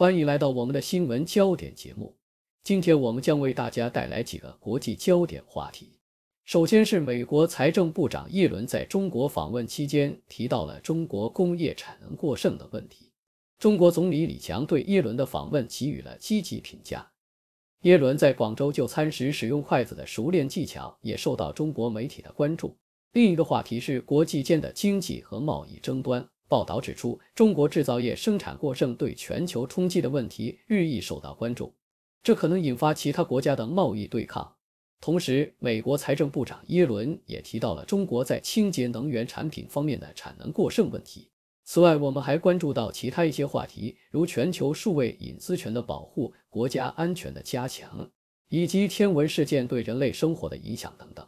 欢迎来到我们的新闻焦点节目。今天我们将为大家带来几个国际焦点话题。首先是美国财政部长耶伦在中国访问期间提到了中国工业产能过剩的问题。中国总理李强对耶伦的访问给予了积极评价。耶伦在广州就餐时使用筷子的熟练技巧也受到中国媒体的关注。另一个话题是国际间的经济和贸易争端。报道指出，中国制造业生产过剩对全球冲击的问题日益受到关注，这可能引发其他国家的贸易对抗。同时，美国财政部长耶伦也提到了中国在清洁能源产品方面的产能过剩问题。此外，我们还关注到其他一些话题，如全球数位隐私权的保护、国家安全的加强，以及天文事件对人类生活的影响等等。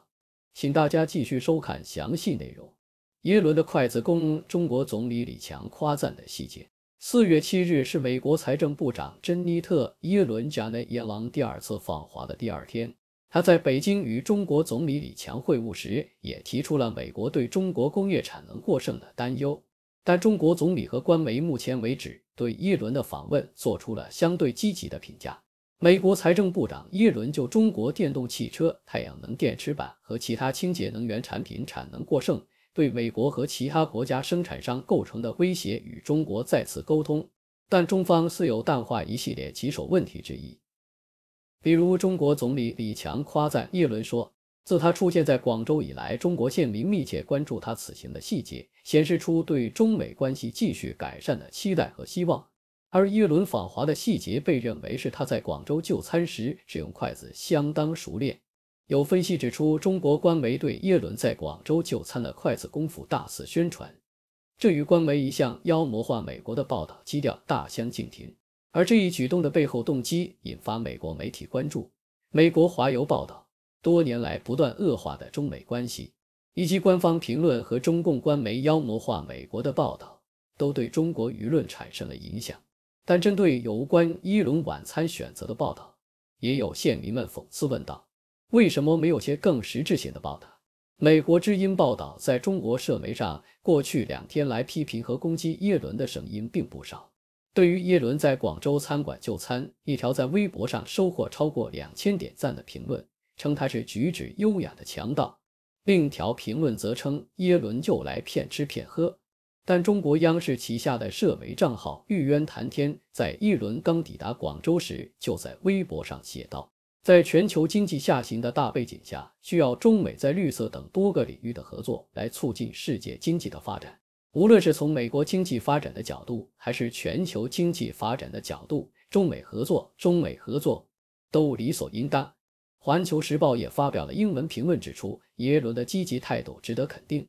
请大家继续收看详细内容。耶伦的筷子功，中国总理李强夸赞的细节。四月七日是美国财政部长珍妮特·耶伦加内耶王第二次访华的第二天，他在北京与中国总理李强会晤时，也提出了美国对中国工业产能过剩的担忧。但中国总理和官媒目前为止对耶伦的访问做出了相对积极的评价。美国财政部长耶伦就中国电动汽车、太阳能电池板和其他清洁能源产品产能过剩。对美国和其他国家生产商构成的威胁，与中国再次沟通，但中方似有淡化一系列棘手问题之一，比如中国总理李强夸赞叶伦说，自他出现在广州以来，中国县民密切关注他此行的细节，显示出对中美关系继续改善的期待和希望。而叶伦访华的细节被认为是他在广州就餐时使用筷子相当熟练。有分析指出，中国官媒对耶伦在广州就餐的筷子功夫大肆宣传，这与官媒一向妖魔化美国的报道基调大相径庭。而这一举动的背后动机引发美国媒体关注。美国华邮报道，多年来不断恶化的中美关系，以及官方评论和中共官媒妖魔化美国的报道，都对中国舆论产生了影响。但针对有关耶伦晚餐选择的报道，也有县民们讽刺问道。为什么没有些更实质性的报道？美国之音报道，在中国社媒上，过去两天来批评和攻击耶伦的声音并不少。对于耶伦在广州餐馆就餐，一条在微博上收获超过两千点赞的评论称他是举止优雅的强盗，另一条评论则称耶伦就来骗吃骗喝。但中国央视旗下的社媒账号“玉渊谈天”在耶伦刚抵达广州时，就在微博上写道。在全球经济下行的大背景下，需要中美在绿色等多个领域的合作，来促进世界经济的发展。无论是从美国经济发展的角度，还是全球经济发展的角度，中美合作，中美合作都理所应当。环球时报也发表了英文评论，指出耶伦的积极态度值得肯定。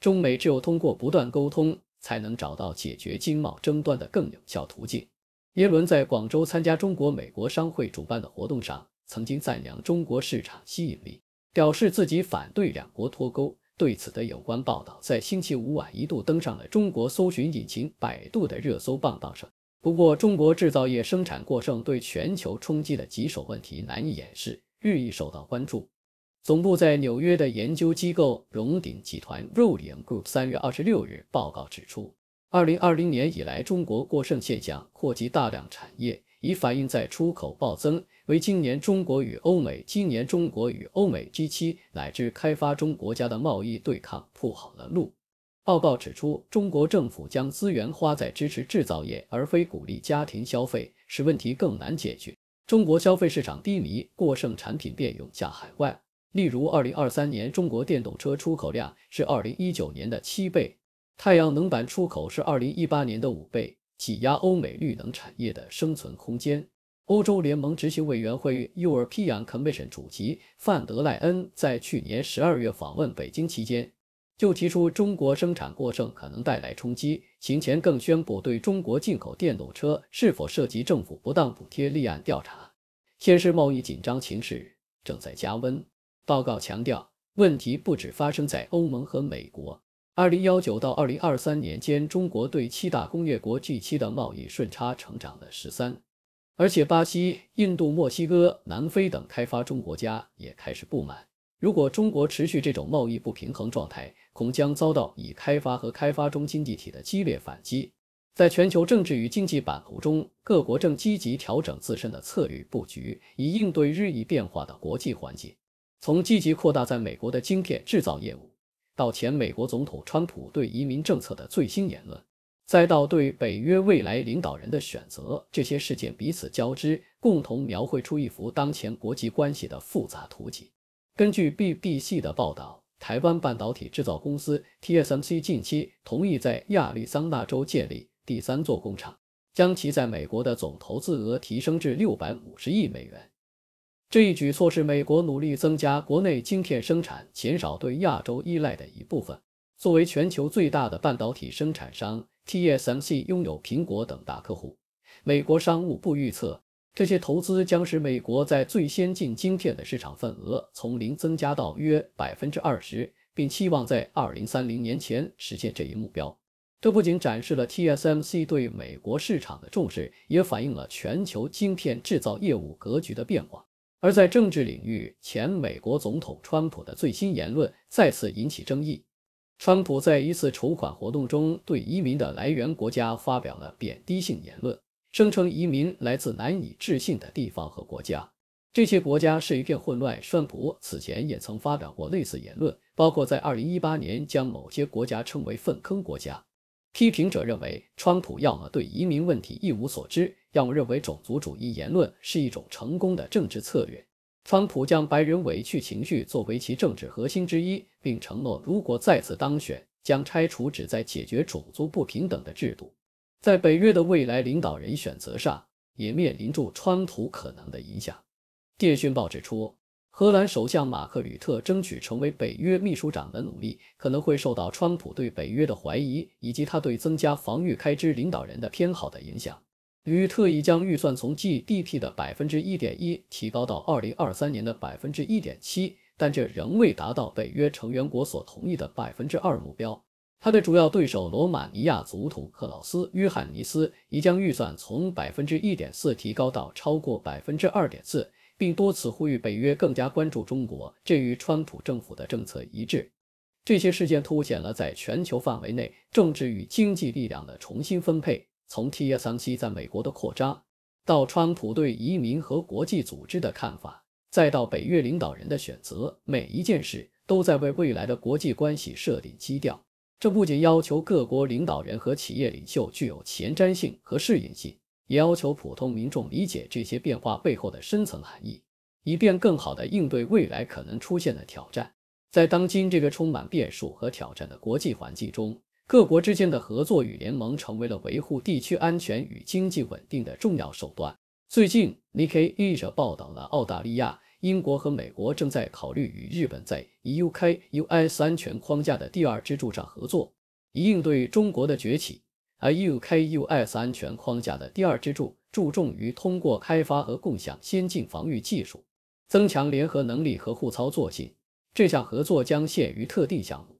中美只有通过不断沟通，才能找到解决经贸争端的更有效途径。耶伦在广州参加中国美国商会主办的活动上。曾经赞扬中国市场吸引力，表示自己反对两国脱钩。对此的有关报道在星期五晚一度登上了中国搜寻引擎百度的热搜榜榜上。不过，中国制造业生产过剩对全球冲击的棘手问题难以掩饰，日益受到关注。总部在纽约的研究机构荣鼎集团 r o l i n Group） 三月二十六日报告指出，二零二零年以来，中国过剩现象扩及大量产业。已反映在出口暴增，为今年中国与欧美、今年中国与欧美 G 七乃至开发中国家的贸易对抗铺好了路。报告指出，中国政府将资源花在支持制造业，而非鼓励家庭消费，使问题更难解决。中国消费市场低迷，过剩产品便涌向海外。例如，2023年，中国电动车出口量是2019年的七倍，太阳能板出口是2018年的五倍。挤压欧美绿能产业的生存空间。欧洲联盟执行委员会《U R P》Commission 主席范德赖恩在去年十二月访问北京期间，就提出中国生产过剩可能带来冲击。行前更宣布对中国进口电动车是否涉及政府不当补贴立案调查。先是贸易紧张情势正在加温。报告强调，问题不止发生在欧盟和美国。二零幺九到二零二三年间，中国对七大工业国地期的贸易顺差成长了十三。而且，巴西、印度、墨西哥、南非等开发中国家也开始不满。如果中国持续这种贸易不平衡状态，恐将遭到已开发和开发中经济体的激烈反击。在全球政治与经济版图中，各国正积极调整自身的策略布局，以应对日益变化的国际环境。从积极扩大在美国的晶片制造业务。到前美国总统川普对移民政策的最新言论，再到对北约未来领导人的选择，这些事件彼此交织，共同描绘出一幅当前国际关系的复杂图景。根据 BBC 的报道，台湾半导体制造公司 TSMC 近期同意在亚利桑那州建立第三座工厂，将其在美国的总投资额提升至六百五十亿美元。这一举措是美国努力增加国内晶片生产、减少对亚洲依赖的一部分。作为全球最大的半导体生产商，TSMC 拥有苹果等大客户。美国商务部预测，这些投资将使美国在最先进晶片的市场份额从零增加到约百分之二十，并期望在二零三零年前实现这一目标。这不仅展示了 TSMC 对美国市场的重视，也反映了全球晶片制造业务格局的变化。而在政治领域，前美国总统川普的最新言论再次引起争议。川普在一次筹款活动中对移民的来源国家发表了贬低性言论，声称移民来自难以置信的地方和国家，这些国家是一片混乱。川普此前也曾发表过类似言论，包括在2018年将某些国家称为“粪坑国家”。批评者认为，川普要么对移民问题一无所知。要么认为种族主义言论是一种成功的政治策略，川普将白人委屈情绪作为其政治核心之一，并承诺如果再次当选，将拆除旨在解决种族不平等的制度。在北约的未来领导人选择上，也面临住川普可能的影响。电讯报指出，荷兰首相马克吕特争取成为北约秘书长的努力可能会受到川普对北约的怀疑，以及他对增加防御开支领导人的偏好的影响。与特意将预算从 GDP 的百分之一点一提高到二零二三年的百分之一点七，但这仍未达到北约成员国所同意的百分之二目标。他的主要对手罗马尼亚总统克劳斯·约翰尼斯已将预算从百分之一点四提高到超过百分之二点四，并多次呼吁北约更加关注中国，这与川普政府的政策一致。这些事件凸显了在全球范围内政治与经济力量的重新分配。从 t s m c 在美国的扩张，到川普对移民和国际组织的看法，再到北越领导人的选择，每一件事都在为未来的国际关系设定基调。这不仅要求各国领导人和企业领袖具有前瞻性和适应性，也要求普通民众理解这些变化背后的深层含义，以便更好地应对未来可能出现的挑战。在当今这个充满变数和挑战的国际环境中。各国之间的合作与联盟成为了维护地区安全与经济稳定的重要手段。最近，《Nikkei》记者报道了澳大利亚、英国和美国正在考虑与日本在 EUKUS 安全框架的第二支柱上合作，以应对中国的崛起。而 EUKUS 安全框架的第二支柱注重于通过开发和共享先进防御技术，增强联合能力和互操作性。这项合作将限于特定项目。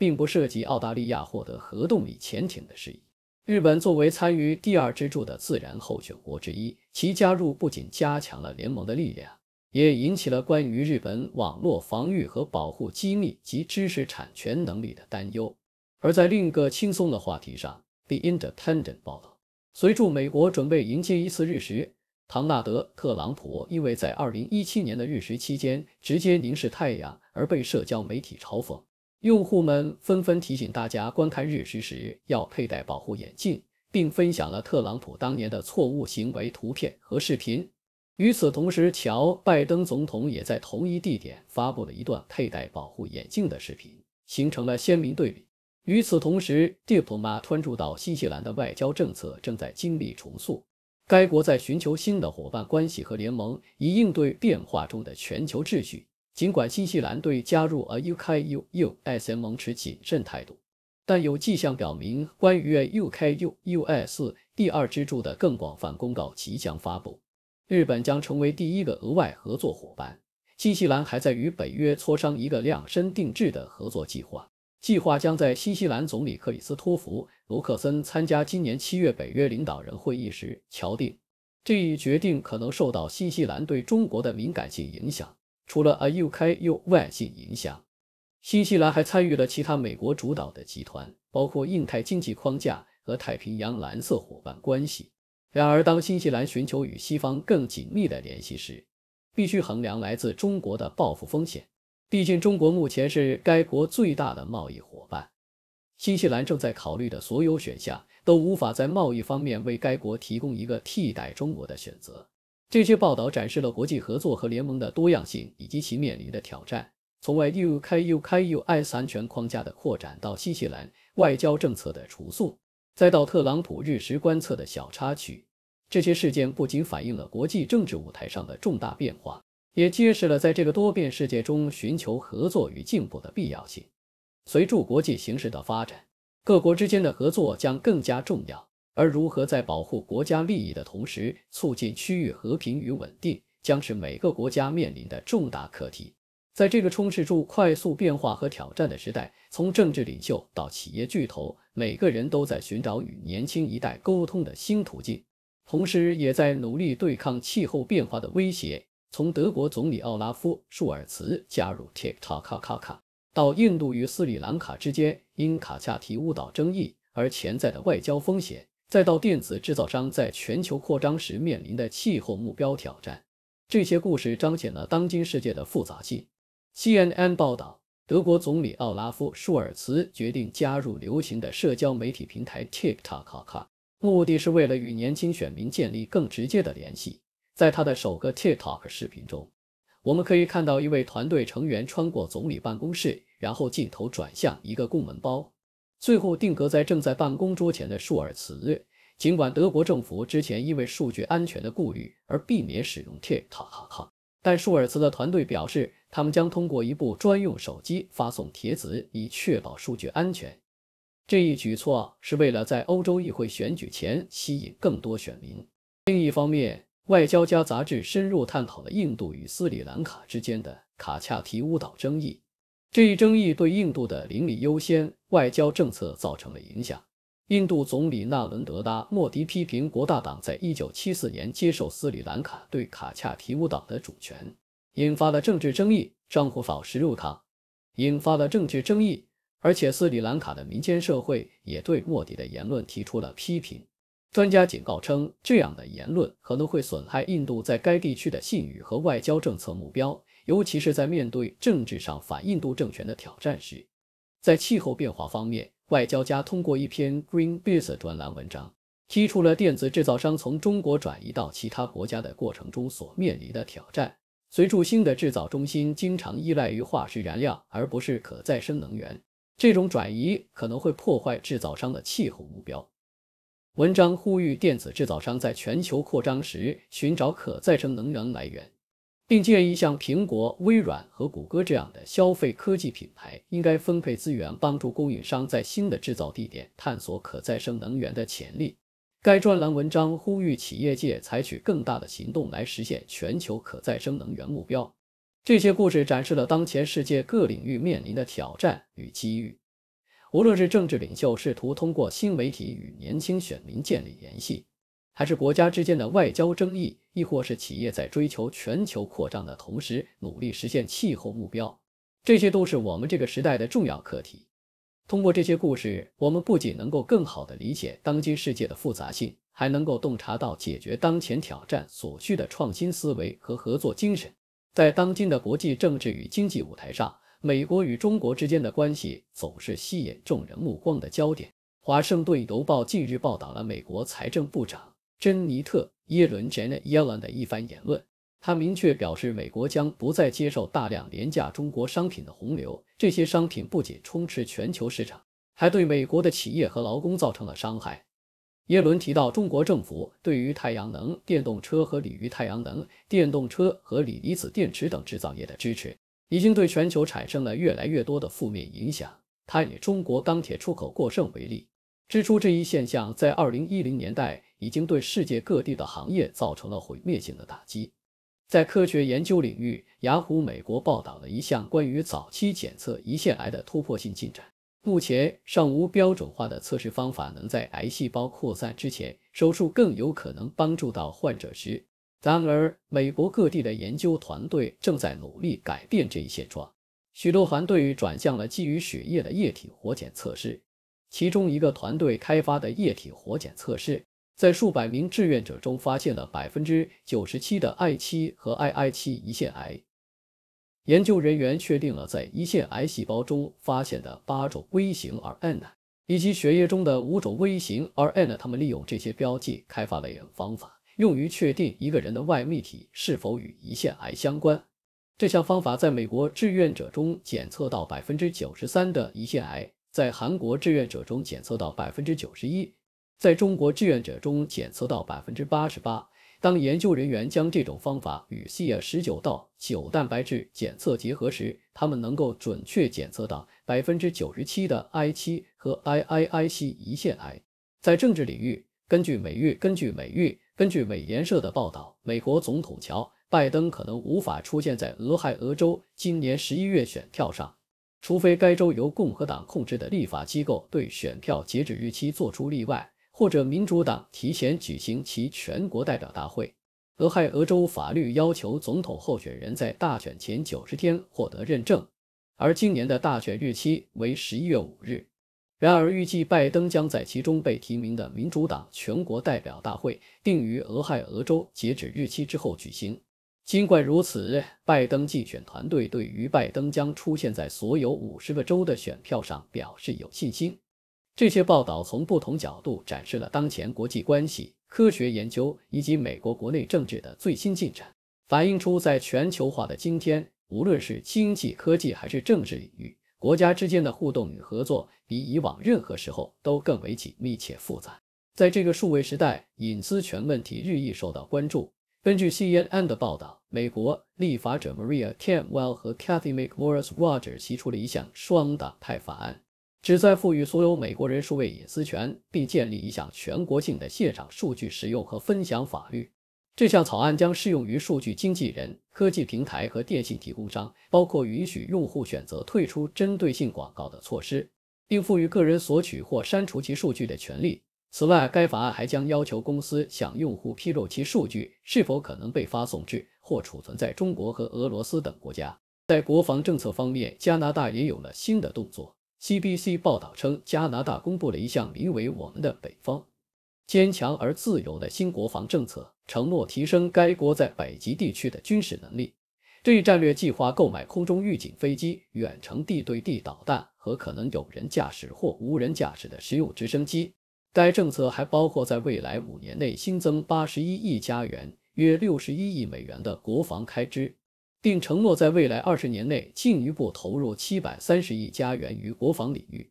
并不涉及澳大利亚获得核动力潜艇的事宜。日本作为参与第二支柱的自然候选国之一，其加入不仅加强了联盟的力量，也引起了关于日本网络防御和保护机密及知识产权能力的担忧。而在另一个轻松的话题上，《The Independent》报道，随住美国准备迎接一次日食，唐纳德·特朗普因为在2017年的日食期间直接凝视太阳而被社交媒体嘲讽。用户们纷纷提醒大家观看日食时要佩戴保护眼镜，并分享了特朗普当年的错误行为图片和视频。与此同时，乔·拜登总统也在同一地点发布了一段佩戴保护眼镜的视频，形成了鲜明对比。与此同时，蒂普马专注到新西兰的外交政策正在经历重塑，该国在寻求新的伙伴关系和联盟，以应对变化中的全球秩序。尽管新西兰对加入 AUKUS U 盟持谨慎态度，但有迹象表明，关于 AUKUS 第二支柱的更广泛公告即将发布。日本将成为第一个额外合作伙伴。新西兰还在与北约磋商一个量身定制的合作计划，计划将在新西兰总理克里斯托弗·卢克森参加今年七月北约领导人会议时敲定。这一决定可能受到新西兰对中国的敏感性影响。除了 a u k u 外，性影响，新西兰还参与了其他美国主导的集团，包括印太经济框架和太平洋蓝色伙伴关系。然而，当新西兰寻求与西方更紧密的联系时，必须衡量来自中国的报复风险。毕竟，中国目前是该国最大的贸易伙伴。新西兰正在考虑的所有选项都无法在贸易方面为该国提供一个替代中国的选择。这些报道展示了国际合作和联盟的多样性以及其面临的挑战，从 EU、KU、KU、s 安全框架的扩展到新西兰外交政策的重塑，再到特朗普日食观测的小插曲，这些事件不仅反映了国际政治舞台上的重大变化，也揭示了在这个多变世界中寻求合作与进步的必要性。随着国际形势的发展，各国之间的合作将更加重要。而如何在保护国家利益的同时，促进区域和平与稳定，将是每个国家面临的重大课题。在这个充斥住快速变化和挑战的时代，从政治领袖到企业巨头，每个人都在寻找与年轻一代沟通的新途径，同时也在努力对抗气候变化的威胁。从德国总理奥拉夫·舒尔茨加入 TikTok 删卡，到印度与斯里兰卡之间因卡恰提乌岛争议而潜在的外交风险。再到电子制造商在全球扩张时面临的气候目标挑战，这些故事彰显了当今世界的复杂性。CNN 报道，德国总理奥拉夫·舒尔茨决定加入流行的社交媒体平台 TikTok，目的是为了与年轻选民建立更直接的联系。在他的首个 TikTok 视频中，我们可以看到一位团队成员穿过总理办公室，然后镜头转向一个公文包。最后定格在正在办公桌前的舒尔茨略。尽管德国政府之前因为数据安全的顾虑而避免使用 t i k t o k 但舒尔茨的团队表示，他们将通过一部专用手机发送帖子，以确保数据安全。这一举措是为了在欧洲议会选举前吸引更多选民。另一方面，《外交家》杂志深入探讨了印度与斯里兰卡之间的卡恰提乌岛争议。这一争议对印度的邻里优先外交政策造成了影响。印度总理纳伦德拉·莫迪批评国大党在一九七四年接受斯里兰卡对卡恰提乌岛的主权，引发了政治争议。张虎法十六堂，引发了政治争议，而且斯里兰卡的民间社会也对莫迪的言论提出了批评。专家警告称，这样的言论可能会损害印度在该地区的信誉和外交政策目标。尤其是在面对政治上反印度政权的挑战时，在气候变化方面，外交家通过一篇 GreenBiz 端栏文章，提出了电子制造商从中国转移到其他国家的过程中所面临的挑战。随着新的制造中心经常依赖于化石燃料而不是可再生能源，这种转移可能会破坏制造商的气候目标。文章呼吁电子制造商在全球扩张时寻找可再生能源来源。并建议像苹果、微软和谷歌这样的消费科技品牌应该分配资源，帮助供应商在新的制造地点探索可再生能源的潜力。该专栏文章呼吁企业界采取更大的行动来实现全球可再生能源目标。这些故事展示了当前世界各领域面临的挑战与机遇。无论是政治领袖试图通过新媒体与年轻选民建立联系，还是国家之间的外交争议，亦或是企业在追求全球扩张的同时努力实现气候目标，这些都是我们这个时代的重要课题。通过这些故事，我们不仅能够更好地理解当今世界的复杂性，还能够洞察到解决当前挑战所需的创新思维和合作精神。在当今的国际政治与经济舞台上，美国与中国之间的关系总是吸引众人目光的焦点。华盛顿邮报近日报道了美国财政部长。珍妮特·耶伦 （Janet Yellen） 的一番言论，她明确表示，美国将不再接受大量廉价中国商品的洪流。这些商品不仅充斥全球市场，还对美国的企业和劳工造成了伤害。耶伦提到，中国政府对于太阳能、电动车和锂、太阳能电动车和锂离子电池等制造业的支持，已经对全球产生了越来越多的负面影响。他以中国钢铁出口过剩为例，指出这一现象在2010年代。已经对世界各地的行业造成了毁灭性的打击。在科学研究领域，雅虎美国报道了一项关于早期检测胰腺癌的突破性进展。目前尚无标准化的测试方法能在癌细胞扩散之前手术更有可能帮助到患者时。然而，美国各地的研究团队正在努力改变这一现状。许多团队转向了基于血液的液体活检测试，其中一个团队开发的液体活检测试。在数百名志愿者中发现了百分之九十七的 I 七和 II 七胰腺癌。研究人员确定了在胰腺癌细胞中发现的八种微型 RNA，以及血液中的五种微型 RNA。他们利用这些标记开发了一种方法，用于确定一个人的外泌体是否与胰腺癌相关。这项方法在美国志愿者中检测到百分之九十三的胰腺癌，在韩国志愿者中检测到百分之九十一。在中国志愿者中检测到百分之八十八。当研究人员将这种方法与 C a 十九到九蛋白质检测结合时，他们能够准确检测到百分之九十七的 I 七和 I i 期胰腺癌。在政治领域，根据美根据美根据美联社的报道，美国总统乔拜登可能无法出现在俄亥俄州今年十一月选票上，除非该州由共和党控制的立法机构对选票截止日期做出例外。或者民主党提前举行其全国代表大会。俄亥俄州法律要求总统候选人在大选前九十天获得认证，而今年的大选日期为十一月五日。然而，预计拜登将在其中被提名的民主党全国代表大会定于俄亥俄州截止日期之后举行。尽管如此，拜登竞选团队对于拜登将出现在所有五十个州的选票上表示有信心。这些报道从不同角度展示了当前国际关系、科学研究以及美国国内政治的最新进展，反映出在全球化的今天，无论是经济、科技还是政治领域，国家之间的互动与合作比以往任何时候都更为紧密且复杂。在这个数位时代，隐私权问题日益受到关注。根据 CNN 的报道，美国立法者 Maria k a m w e l l 和 Kathy McMorris Rogers 提出了一项双党派法案。旨在赋予所有美国人数位隐私权，并建立一项全国性的现场数据使用和分享法律。这项草案将适用于数据经纪人、科技平台和电信提供商，包括允许用户选择退出针对性广告的措施，并赋予个人索取或删除其数据的权利。此外，该法案还将要求公司向用户披露其数据是否可能被发送至或储存在中国和俄罗斯等国家。在国防政策方面，加拿大也有了新的动作。CBC 报道称，加拿大公布了一项名为《我们的北方：坚强而自由》的新国防政策，承诺提升该国在北极地区的军事能力。这一战略计划购买空中预警飞机、远程地对地导弹和可能有人驾驶或无人驾驶的实用直升机。该政策还包括在未来五年内新增八十一亿加元（约六十一亿美元）的国防开支。并承诺在未来二十年内进一步投入七百三十亿加元于国防领域。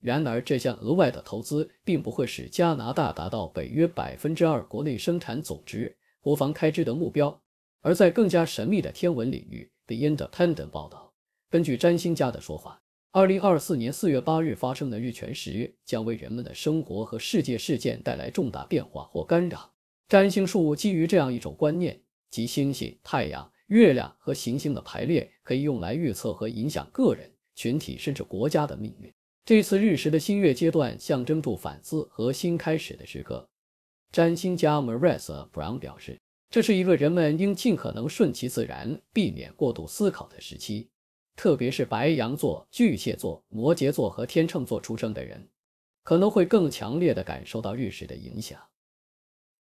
然而，这项额外的投资并不会使加拿大达到北约百分之二国内生产总值国防开支的目标。而在更加神秘的天文领域，《The Independent》报道，根据占星家的说法，二零二四年四月八日发生的日全食将为人们的生活和世界事件带来重大变化或干扰。占星术基于这样一种观念，即星星、太阳。月亮和行星的排列可以用来预测和影响个人、群体甚至国家的命运。这次日食的新月阶段象征住反思和新开始的时刻。占星家 m a r e s a Brown 表示，这是一个人们应尽可能顺其自然、避免过度思考的时期。特别是白羊座、巨蟹座、摩羯座和天秤座出生的人，可能会更强烈地感受到日食的影响。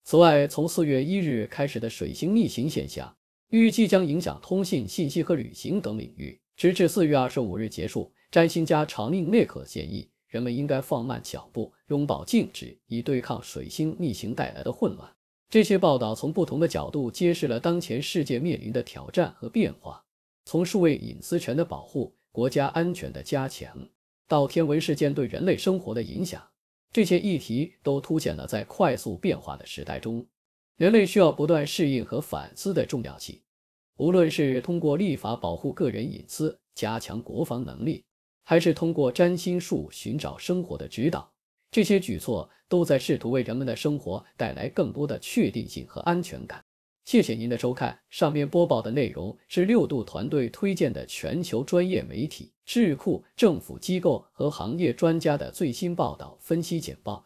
此外，从四月一日开始的水星逆行现象。预计将影响通信、信息和旅行等领域，直至四月二十五日结束。占星家长宁内克建议人们应该放慢脚步，拥抱静止，以对抗水星逆行带来的混乱。这些报道从不同的角度揭示了当前世界面临的挑战和变化，从数位隐私权的保护、国家安全的加强到天文事件对人类生活的影响，这些议题都凸显了在快速变化的时代中。人类需要不断适应和反思的重要性。无论是通过立法保护个人隐私、加强国防能力，还是通过占星术寻找生活的指导，这些举措都在试图为人们的生活带来更多的确定性和安全感。谢谢您的收看。上面播报的内容是六度团队推荐的全球专业媒体、智库、政府机构和行业专家的最新报道分析简报。